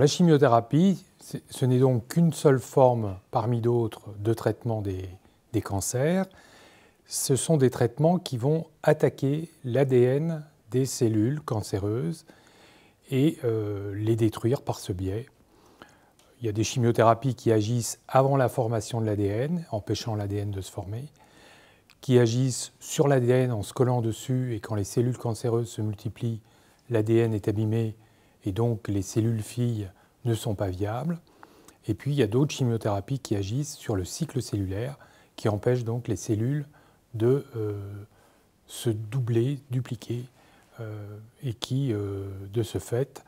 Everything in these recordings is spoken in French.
La chimiothérapie, ce n'est donc qu'une seule forme parmi d'autres de traitement des, cancers. Ce sont des traitements qui vont attaquer l'ADN des cellules cancéreuses et euh, les détruire par ce biais. Il y a des chimiothérapies qui agissent avant la formation de l'ADN, empêchant l'ADN de se former, qui agissent sur l'ADN en se collant dessus et quand les cellules cancéreuses se multiplient, l'ADN est abîmé et donc les cellules filles ne sont pas viables. Et puis il y a d'autres chimiothérapies qui agissent sur le cycle cellulaire, qui empêchent donc les cellules de euh, se doubler, dupliquer, euh, et qui, euh, de ce fait,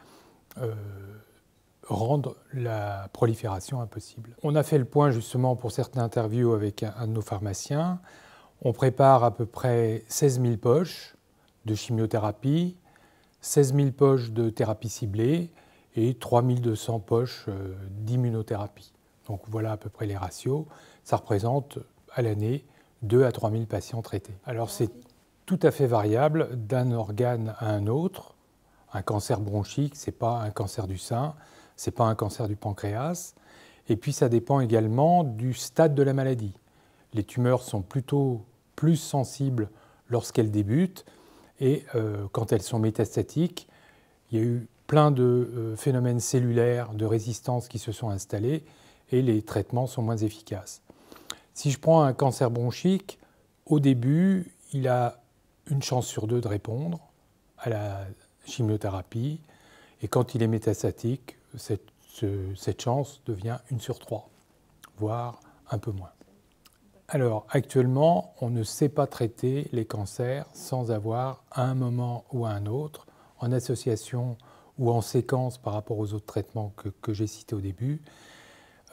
rendent la prolifération impossible. On a fait le point justement pour certaines interviews avec un de nos pharmaciens. On prépare à peu près 16 000 poches de chimiothérapie 16 000 poches de thérapie ciblée et 3200 poches euh, d'immunothérapie. Donc voilà à peu près les ratios. Ça représente à l'année 2 à 3 000 patients traités. Alors c'est tout à fait variable d'un organe à un autre. Un cancer bronchique, ce n'est pas un cancer du sein, ce n'est pas un cancer du pancréas. Et puis ça dépend également du stade de la maladie. Les tumeurs sont plutôt plus sensibles lorsqu'elles débutent et euh, quand elles sont métastatiques, il y a eu plein de euh, phénomènes cellulaires, de résistance qui se sont installés et les traitements sont moins efficaces. Si je prends un cancer bronchique, au début, il a une chance sur deux de répondre à la chimiothérapie. Et quand il est métastatique, cette chance devient une sur trois, voire un peu moins. Alors actuellement, on ne sait pas traiter les cancers sans avoir à un moment ou à un autre, en association ou en séquence par rapport aux autres traitements que, j'ai cités au début,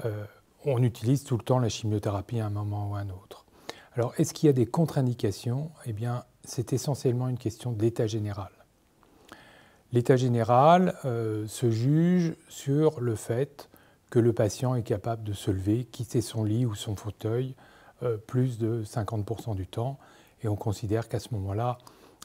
euh, on utilise tout le temps la chimiothérapie à un moment ou à un autre. Alors est-ce qu'il y a des contre-indications Eh bien, c'est essentiellement une question d'état général. L'état général euh, se juge sur le fait que le patient est capable de se lever, quitter son lit ou son fauteuil, euh, plus de 50% du temps. Et on considère qu'à ce moment-là,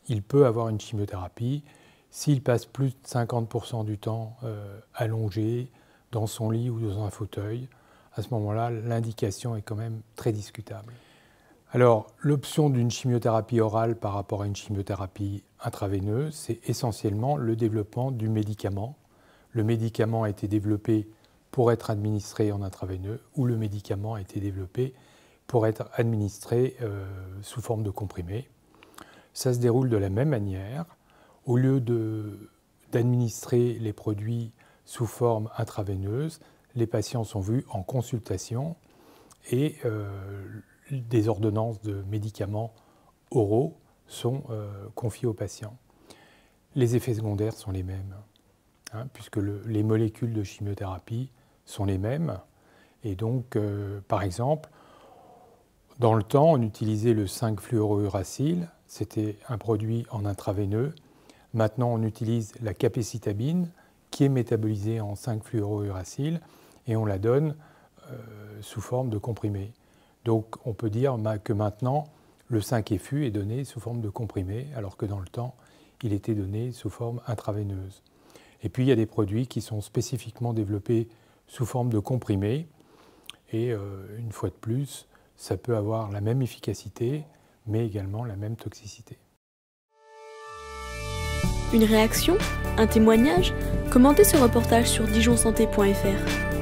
il peut avoir une chimiothérapie. S'il passe plus de 50% du temps euh, allongé dans son lit ou dans un fauteuil, à ce moment-là, l'indication est quand même très discutable. Alors, l'option d'une chimiothérapie orale par rapport à une chimiothérapie intraveineuse, c'est essentiellement le développement du médicament. Le médicament a été développé pour être administré en intraveineux ou le médicament a été développé pour être administré euh, sous forme de comprimé. Ça se déroule de la même manière. Au lieu d'administrer les produits sous forme intraveineuse, les patients sont vus en consultation et euh, des ordonnances de médicaments oraux sont euh, confiées aux patients. Les effets secondaires sont les mêmes, hein, puisque les molécules de chimiothérapie sont les mêmes. Et donc, par exemple, dans le temps, on utilisait le 5 fluorouracile c'était un produit en intraveineux. Maintenant, on utilise la capécitabine, qui est métabolisée en 5 fluorouracile et on la donne euh, sous forme de comprimé. Donc, on peut dire que maintenant, le 5-FU est donné sous forme de comprimé, alors que dans le temps, il était donné sous forme intraveineuse. Et puis, il y a des produits qui sont spécifiquement développés sous forme de comprimé. Et euh, une fois de plus, ça peut avoir la même efficacité, mais également la même toxicité. Une réaction Un témoignage Commentez ce reportage sur dijonsanté.fr.